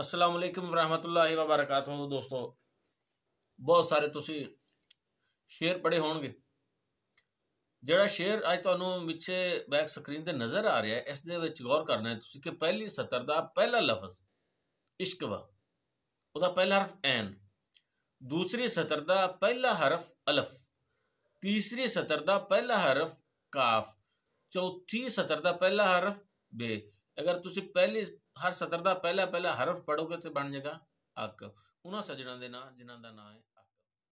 ਅਸਲਾਮ ਅਲੈਕਮ ਵਰਹਮਤੁਲਲਾਹਿ ਵਬਰਕਾਤੁਹ ਦੋਸਤੋ ਬਹੁਤ ਸਾਰੇ ਤੁਸੀਂ ਸ਼ੇਅਰ ਪੜੇ ਹੋਣਗੇ ਜਿਹੜਾ ਸ਼ੇਅਰ ਅੱਜ ਤੁਹਾਨੂੰ ਵਿੱਚੇ ਬੈਕ ਸਕਰੀਨ ਤੇ ਨਜ਼ਰ ਆ ਰਿਹਾ ਹੈ ਇਸ ਦੇ ਵਿੱਚ ਗੌਰ ਕਰਨਾ ਹੈ ਤੁਸੀਂ ਕਿ ਪਹਿਲੀ ਸਤਰ ਦਾ ਪਹਿਲਾ ਲਫ਼ਜ਼ ਵਾ ਉਹਦਾ ਪਹਿਲਾ ਹਰਫ ਐਨ ਦੂਸਰੀ ਸਤਰ ਦਾ ਪਹਿਲਾ ਹਰਫ ਅਲਫ ਤੀਸਰੀ ਸਤਰ ਦਾ ਪਹਿਲਾ ਹਰਫ ਕਾਫ ਚੌਥੀ ਸਤਰ ਦਾ ਪਹਿਲਾ ਹਰਫ ਬੇ ਅਗਰ ਤੁਸੀਂ ਪਹਿਲੇ ਹਰ ਸਤਰ ਦਾ ਪਹਿਲਾ ਪਹਿਲਾ ਹਰਫ ਪੜੋਗੇ ਤੇ ਬਣ ਜਾਏਗਾ ਅਕਬ ਉਹਨਾਂ ਸਜਣਾ ਦੇ ਨਾਂ ਜਿਨ੍ਹਾਂ ਦਾ ਨਾਂ ਹੈ